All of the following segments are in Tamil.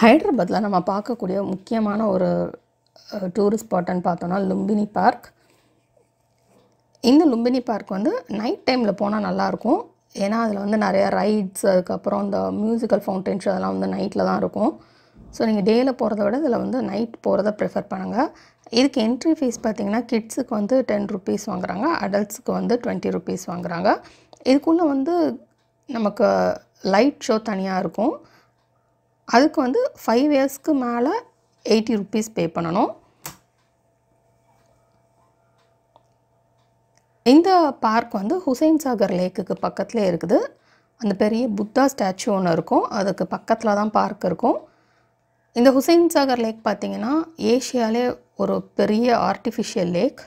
ஹைதராபாத்தில் நம்ம பார்க்கக்கூடிய முக்கியமான ஒரு டூரிஸ்ட் ஸ்பாட்டுன்னு பார்த்தோன்னா லும்பினி பார்க் இந்த லும்பினி பார்க் வந்து நைட் டைமில் போனால் நல்லாயிருக்கும் ஏன்னா அதில் வந்து நிறையா ரைட்ஸ் அதுக்கப்புறம் இந்த மியூசிக்கல் ஃபவுண்டென்ஸ் அதெல்லாம் வந்து நைட்டில் தான் இருக்கும் ஸோ நீங்கள் டேயில் போகிறத விட இதில் வந்து நைட் போகிறத ப்ரிஃபர் பண்ணுங்கள் இதுக்கு என்ட்ரி ஃபீஸ் பார்த்திங்கன்னா கிட்ஸுக்கு வந்து டென் ருபீஸ் வாங்குறாங்க அடல்ட்ஸுக்கு வந்து டுவெண்ட்டி ருபீஸ் வாங்குகிறாங்க இதுக்குள்ளே வந்து நமக்கு லைட் ஷோ தனியாக இருக்கும் அதுக்கு வந்து ஃபைவ் இயர்ஸ்க்கு மேலே எயிட்டி ருப்பீஸ் பே பண்ணணும் இந்த பார்க் வந்து ஹுசைன் சாகர் லேக்குக்கு பக்கத்தில் இருக்குது அந்த பெரிய புத்தா ஸ்டாச்சு ஒன்று இருக்கும் அதுக்கு பக்கத்தில் தான் பார்க் இருக்கும் இந்த ஹுசைன் சாகர் லேக் பார்த்திங்கன்னா ஏஷியாலே ஒரு பெரிய ஆர்டிஃபிஷியல் லேக்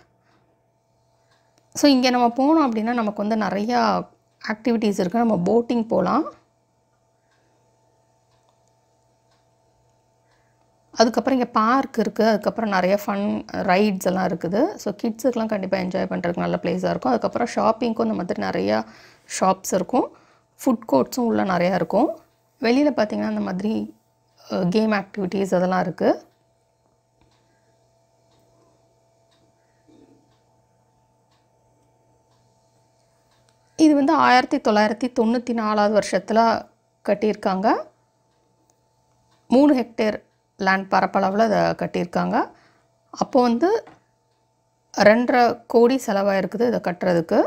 ஸோ இங்கே நம்ம போனோம் அப்படின்னா நமக்கு வந்து நிறையா ஆக்டிவிட்டீஸ் இருக்குது நம்ம போட்டிங் போகலாம் அதுக்கப்புறம் இங்கே பார்க் இருக்குது அதுக்கப்புறம் நிறைய ஃபன் ரைட்ஸ் எல்லாம் இருக்குது ஸோ கிட்ஸுக்கெலாம் கண்டிப்பாக என்ஜாய் பண்ணுறதுக்கு நல்ல பிளேஸாக இருக்கும் அதுக்கப்புறம் ஷாப்பிங்க்கும் இந்த மாதிரி நிறையா ஷாப்ஸ் இருக்கும் ஃபுட் கோர்ட்ஸும் உள்ளே நிறையா இருக்கும் வெளியில் பார்த்திங்கன்னா இந்த மாதிரி கேம் ஆக்டிவிட்டீஸ் அதெல்லாம் இருக்குது இது வந்து ஆயிரத்தி தொள்ளாயிரத்தி தொண்ணூற்றி நாலாவது வருஷத்தில் கட்டியிருக்காங்க மூணு ஹெக்டேர் லேண்ட் பரப்பளவில் அதை கட்டியிருக்காங்க அப்போது வந்து ரெண்டரை கோடி செலவாக இருக்குது இதை கட்டுறதுக்கு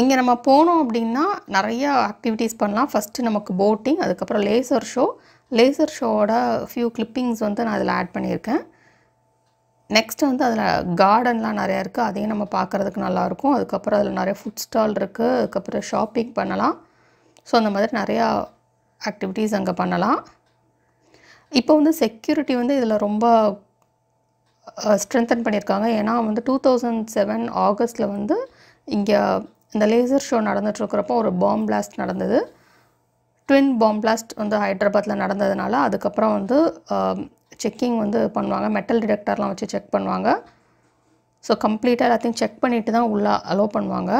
இங்கே நம்ம போனோம் அப்படின்னா நிறையா ஆக்டிவிட்டீஸ் பண்ணலாம் ஃபஸ்ட்டு நமக்கு போட்டிங் அதுக்கப்புறம் லேசர் ஷோ லேசர் ஷோவோட ஃபியூ கிளிப்பிங்ஸ் வந்து நான் அதில் ஆட் பண்ணியிருக்கேன் நெக்ஸ்ட்டு வந்து அதில் கார்டன்லாம் நிறையா இருக்குது அதையும் நம்ம பார்க்குறதுக்கு நல்லாயிருக்கும் அதுக்கப்புறம் அதில் நிறைய ஃபுட் ஸ்டால் இருக்குது அதுக்கப்புறம் ஷாப்பிங் பண்ணலாம் ஸோ அந்த மாதிரி நிறையா ஆக்டிவிட்டீஸ் அங்கே பண்ணலாம் இப்போ வந்து செக்யூரிட்டி வந்து இதில் ரொம்ப ஸ்ட்ரென்தன் பண்ணியிருக்காங்க ஏன்னா வந்து டூ தௌசண்ட் செவன் ஆகஸ்ட்டில் வந்து இங்கே இந்த லேசர் ஷோ நடந்துகிட்ருக்கிறப்போ ஒரு பாம் பிளாஸ்ட் நடந்தது ட்வின் பாம் பிளாஸ்ட் வந்து ஹைதராபாத்தில் நடந்ததுனால அதுக்கப்புறம் வந்து செக்கிங் வந்து பண்ணுவாங்க மெட்டல் டிடெக்டர்லாம் வச்சு செக் பண்ணுவாங்க ஸோ கம்ப்ளீட்டாக எல்லாத்தையும் செக் பண்ணிவிட்டு தான் உள்ளே அலோவ் பண்ணுவாங்க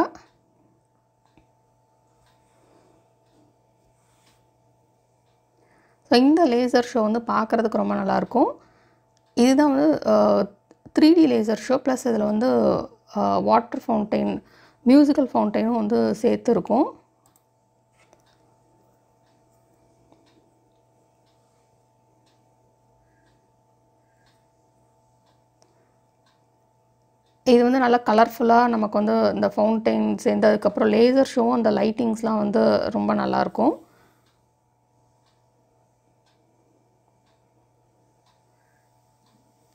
ஸோ இந்த லேசர் ஷோ வந்து பார்க்குறதுக்கு ரொம்ப நல்லாயிருக்கும் இதுதான் வந்து three D laser show plus இதில் வந்து வாட்டர் ஃபவுண்டைன் மியூசிக்கல் ஃபவுண்டைனும் வந்து சேர்த்து இருக்கும் இது வந்து நல்லா கலர்ஃபுல்லாக நமக்கு வந்து இந்த ஃபவுண்டைன் சேர்ந்ததுக்கப்புறம் லேசர் ஷோவும் அந்த லைட்டிங்ஸ்லாம் வந்து ரொம்ப நல்லாயிருக்கும்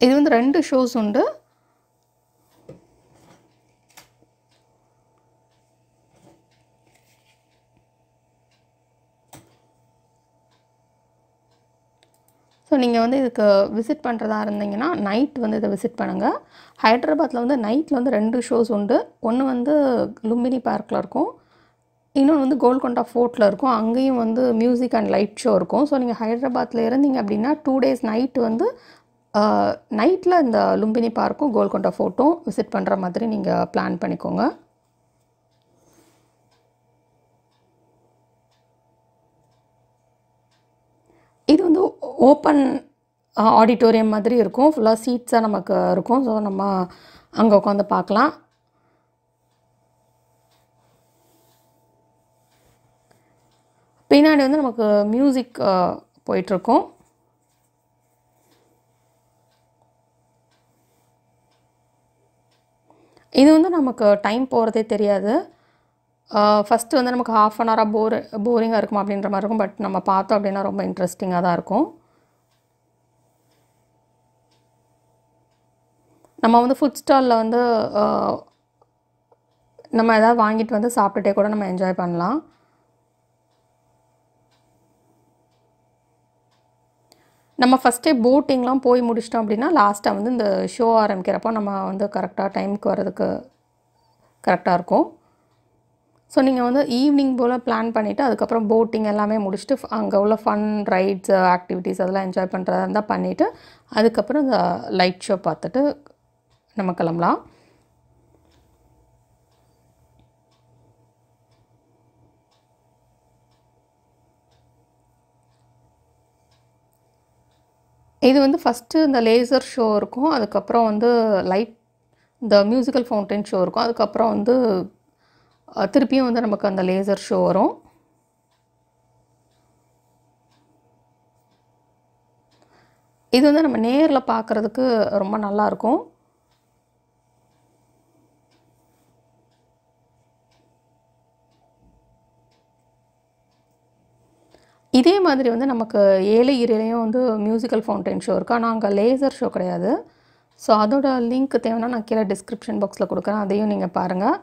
இது வந்து ரெண்டு ஷோஸ் உண்டு ஸோ நீங்கள் வந்து இதுக்கு விசிட் பண்ணுறதா இருந்தீங்கன்னா நைட் வந்து இதை விசிட் பண்ணுங்கள் ஹைதராபாத்தில் வந்து நைட்டில் வந்து ரெண்டு ஷோஸ் உண்டு ஒன்று வந்து லும்பினி பார்க்கில் இருக்கும் இன்னொன்று வந்து கோல்கொண்டா ஃபோர்ட்டில் இருக்கும் அங்கேயும் வந்து மியூசிக் அண்ட் லைட் ஷோ இருக்கும் ஸோ நீங்கள் ஹைதராபாத்தில் இருந்தீங்க அப்படின்னா டூ டேஸ் நைட்டு வந்து நைட்டில் இந்த லும்பினி பார்க்கும் கோல்கொண்டா ஃபோர்ட்டும் விசிட் பண்ணுற மாதிரி நீங்கள் பிளான் பண்ணிக்கோங்க இது வந்து ஓப்பன் ஆடிட்டோரியம் மாதிரி இருக்கும் ஃபுல்லாக சீட்ஸாக நமக்கு இருக்கும் ஸோ நம்ம அங்கே உட்காந்து பார்க்கலாம் பின்னாடி வந்து நமக்கு மியூசிக் போயிட்டுருக்கோம் இது வந்து நமக்கு டைம் போகிறதே தெரியாது ஃபஸ்ட்டு வந்து நமக்கு ஹாஃப் அன் ஹவராக போர் போரிங்காக இருக்கும் அப்படின்ற மாதிரி இருக்கும் பட் நம்ம பார்த்தோம் அப்படின்னா ரொம்ப இன்ட்ரெஸ்டிங்காக தான் இருக்கும் நம்ம வந்து ஃபுட் ஸ்டாலில் வந்து நம்ம எதாவது வாங்கிட்டு வந்து சாப்பிட்டுட்டே கூட நம்ம என்ஜாய் பண்ணலாம் நம்ம ஃபஸ்ட்டே போட்டிங்லாம் போய் முடிச்சிட்டோம் அப்படின்னா லாஸ்ட்டாக வந்து இந்த ஷோ ஆரம்பிக்கிறப்போ நம்ம வந்து கரெக்டாக டைமுக்கு வர்றதுக்கு கரெக்டாக இருக்கும் ஸோ நீங்கள் வந்து ஈவினிங் போல் பிளான் பண்ணிவிட்டு அதுக்கப்புறம் போட்டிங் எல்லாமே முடிச்சுட்டு அங்கே உள்ள ஃபன் ரைட்ஸ் ஆக்டிவிட்டீஸ் அதெல்லாம் என்ஜாய் பண்ணுறதா இருந்தால் பண்ணிவிட்டு அதுக்கப்புறம் இந்த லைட் ஷோ பார்த்துட்டு நம்ம கிளம்பலாம் இது வந்து ஃபஸ்ட்டு இந்த லேசர் ஷோ இருக்கும் அதுக்கப்புறம் வந்து லைட் இந்த மியூசிக்கல் ஃபவுண்டன் ஷோ இருக்கும் அதுக்கப்புறம் வந்து திருப்பியும் வந்து நமக்கு அந்த லேசர் ஷோ வரும் இது வந்து நம்ம நேரில் பார்க்குறதுக்கு ரொம்ப நல்லாயிருக்கும் இதே மாதிரி வந்து நமக்கு ஏழை இரையிலையும் வந்து மியூசிக்கல் ஃபவுண்டைன் ஷோ இருக்குது ஆனால் அங்கே லேசர் ஷோ கிடையாது ஸோ அதோட லிங்க் தேவைன்னா நான் கீழே டிஸ்கிரிப்ஷன் பாக்ஸில் கொடுக்குறேன் அதையும் நீங்கள் பாருங்கள்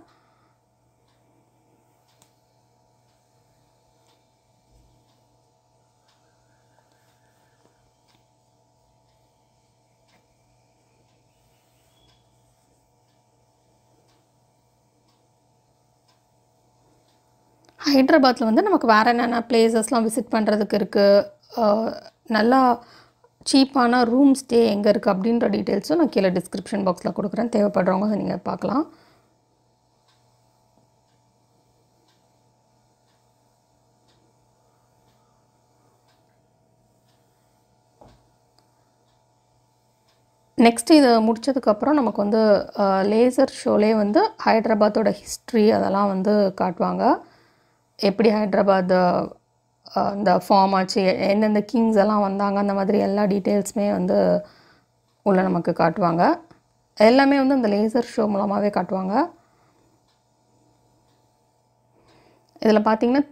ஹைட்ராபாத்தில் வந்து நமக்கு வேறு என்னென்ன பிளேசஸ்லாம் விசிட் பண்ணுறதுக்கு இருக்குது நல்லா சீப்பான ரூம் ஸ்டே எங்கே இருக்குது அப்படின்ற டீட்டெயில்ஸும் நான் கீழே டிஸ்கிரிப்ஷன் பாக்ஸில் கொடுக்குறேன் தேவைப்படுறவங்க நீங்கள் பார்க்கலாம் நெக்ஸ்ட் இதை முடித்ததுக்கப்புறம் நமக்கு வந்து லேசர் ஷோலே வந்து ஹைதராபாத்தோட ஹிஸ்ட்ரி அதெல்லாம் வந்து காட்டுவாங்க எப்படி ஹைட்ராபாத் இந்த ஃபார்ம் ஆச்சு எந்தெந்த கிங்ஸ் எல்லாம் வந்தாங்க அந்த மாதிரி எல்லா டீட்டெயில்ஸுமே வந்து உள்ளே நமக்கு காட்டுவாங்க எல்லாமே வந்து அந்த லேசர் ஷோ மூலமாகவே காட்டுவாங்க இதில் பார்த்திங்கன்னா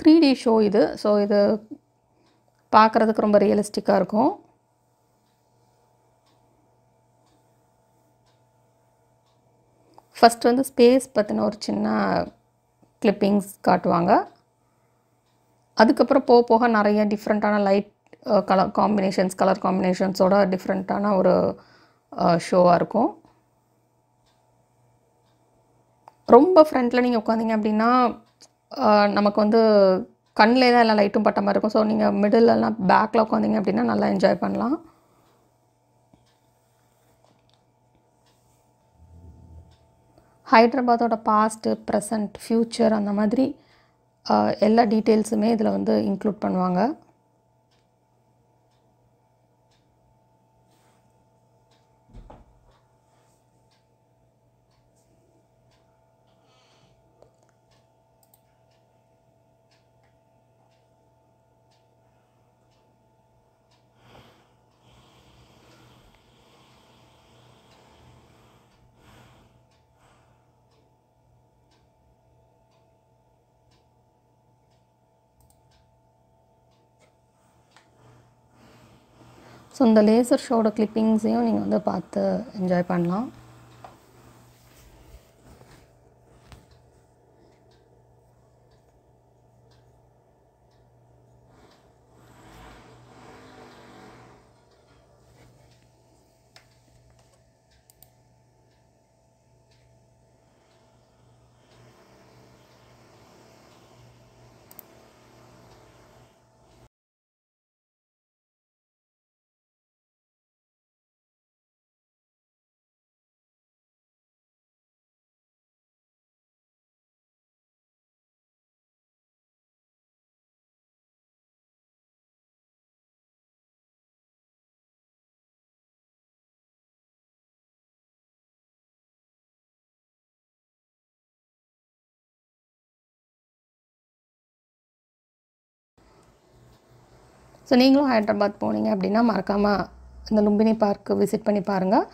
த்ரீ டி ஷோ இது ஸோ இது பார்க்குறதுக்கு ரொம்ப ரியலிஸ்டிக்காக இருக்கும் ஃபஸ்ட் வந்து ஸ்பேஸ் பற்றின ஒரு சின்ன கிளிப்பிங்ஸ் காட்டுவாங்க அதுக்கப்புறம் போக போக நிறைய டிஃப்ரெண்ட்டான லைட் கலர் காம்பினேஷன்ஸ் கலர் காம்பினேஷன்ஸோட டிஃப்ரெண்ட்டான ஒரு ஷோவாக இருக்கும் ரொம்ப ஃப்ரண்ட்டில் நீங்கள் உட்காந்திங்க அப்படின்னா நமக்கு வந்து கண்ணில் தான் எல்லா லைட்டும் பட்ட மாதிரி இருக்கும் ஸோ நீங்கள் மிடில்லாம் பேக்கில் உட்காந்திங்க அப்படின்னா நல்லா என்ஜாய் பண்ணலாம் ஹைட்ராபாத்தோட பாஸ்ட்டு ப்ரெசண்ட் ஃப்யூச்சர் அந்த மாதிரி எல்லா டீட்டெயில்ஸுமே இதில் வந்து இன்க்ளூட் பண்ணுவாங்க ஸோ இந்த லேசர் ஷோட கிளிப்பிங்ஸையும் நீங்கள் வந்து பார்த்து என்ஜாய் பண்ணலாம் ஸோ நீங்களும் ஹைதராபாத் போனீங்க அப்படின்னா மறக்காமல் இந்த லும்பினி பார்க்கு விசிட் பண்ணி பாருங்கள்